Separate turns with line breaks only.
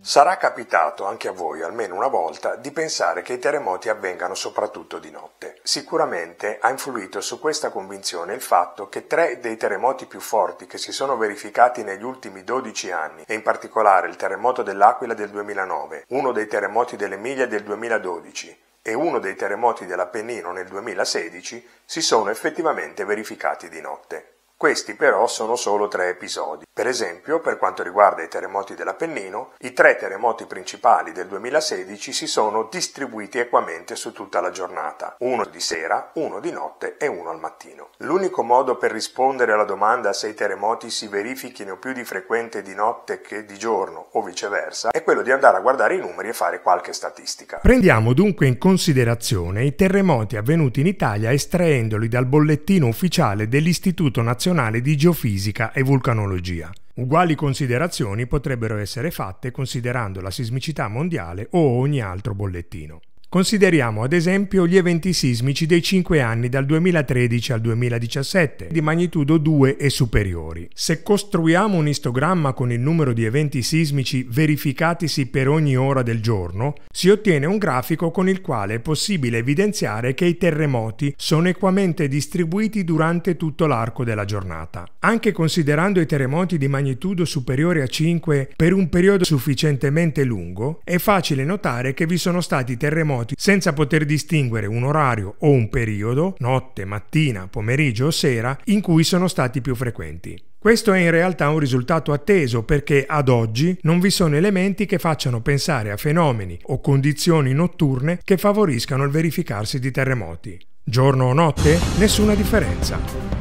Sarà capitato anche a voi almeno una volta di pensare che i terremoti avvengano soprattutto di notte. Sicuramente ha influito su questa convinzione il fatto che tre dei terremoti più forti che si sono verificati negli ultimi 12 anni, e in particolare il terremoto dell'Aquila del 2009, uno dei terremoti dell'Emilia del 2012 e uno dei terremoti dell'Appennino nel 2016, si sono effettivamente verificati di notte. Questi però sono solo tre episodi. Per esempio, per quanto riguarda i terremoti dell'Appennino, i tre terremoti principali del 2016 si sono distribuiti equamente su tutta la giornata, uno di sera, uno di notte e uno al mattino. L'unico modo per rispondere alla domanda se i terremoti si verifichino più di frequente di notte che di giorno o viceversa è quello di andare a guardare i numeri e fare qualche statistica. Prendiamo dunque in considerazione i terremoti avvenuti in Italia estraendoli dal bollettino ufficiale dell'Istituto Nazionale nazionale di geofisica e vulcanologia. Uguali considerazioni potrebbero essere fatte considerando la sismicità mondiale o ogni altro bollettino. Consideriamo ad esempio gli eventi sismici dei 5 anni dal 2013 al 2017 di magnitudo 2 e superiori. Se costruiamo un istogramma con il numero di eventi sismici verificatisi per ogni ora del giorno, si ottiene un grafico con il quale è possibile evidenziare che i terremoti sono equamente distribuiti durante tutto l'arco della giornata. Anche considerando i terremoti di magnitudo superiore a 5 per un periodo sufficientemente lungo, è facile notare che vi sono stati terremoti noti, senza poter distinguere un orario o un periodo, notte, mattina, pomeriggio o sera, in cui sono stati più frequenti. Questo è in realtà un risultato atteso perché ad oggi non vi sono elementi che facciano pensare a fenomeni o condizioni notturne che favoriscano il verificarsi di terremoti. Giorno o notte? Nessuna differenza.